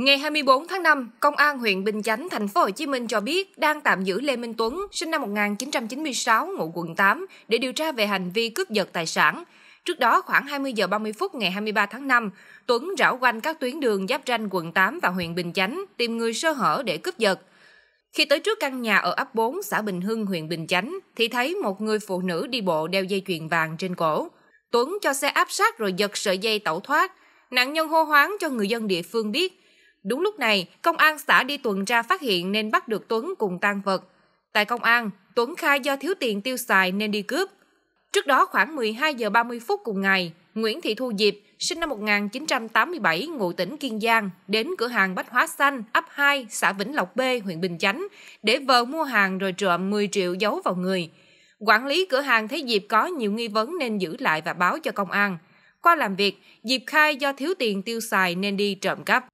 Ngày 24 tháng 5, Công an huyện Bình Chánh, thành phố Hồ Chí Minh cho biết đang tạm giữ Lê Minh Tuấn, sinh năm 1996, ngụ quận 8, để điều tra về hành vi cướp giật tài sản. Trước đó, khoảng 20 giờ 30 phút ngày 23 tháng 5, Tuấn rảo quanh các tuyến đường giáp ranh quận 8 và huyện Bình Chánh tìm người sơ hở để cướp giật. Khi tới trước căn nhà ở ấp 4, xã Bình Hưng, huyện Bình Chánh, thì thấy một người phụ nữ đi bộ đeo dây chuyền vàng trên cổ. Tuấn cho xe áp sát rồi giật sợi dây tẩu thoát. Nạn nhân hô hoáng cho người dân địa phương biết, Đúng lúc này, công an xã đi tuần tra phát hiện nên bắt được Tuấn cùng tang vật. Tại công an, Tuấn khai do thiếu tiền tiêu xài nên đi cướp. Trước đó khoảng 12 giờ 30 phút cùng ngày, Nguyễn Thị Thu Diệp, sinh năm 1987, ngụ tỉnh Kiên Giang, đến cửa hàng Bách Hóa Xanh, ấp 2, xã Vĩnh Lộc B, huyện Bình Chánh, để vờ mua hàng rồi trộm 10 triệu giấu vào người. Quản lý cửa hàng thấy Diệp có nhiều nghi vấn nên giữ lại và báo cho công an. Qua làm việc, Diệp khai do thiếu tiền tiêu xài nên đi trộm cắp.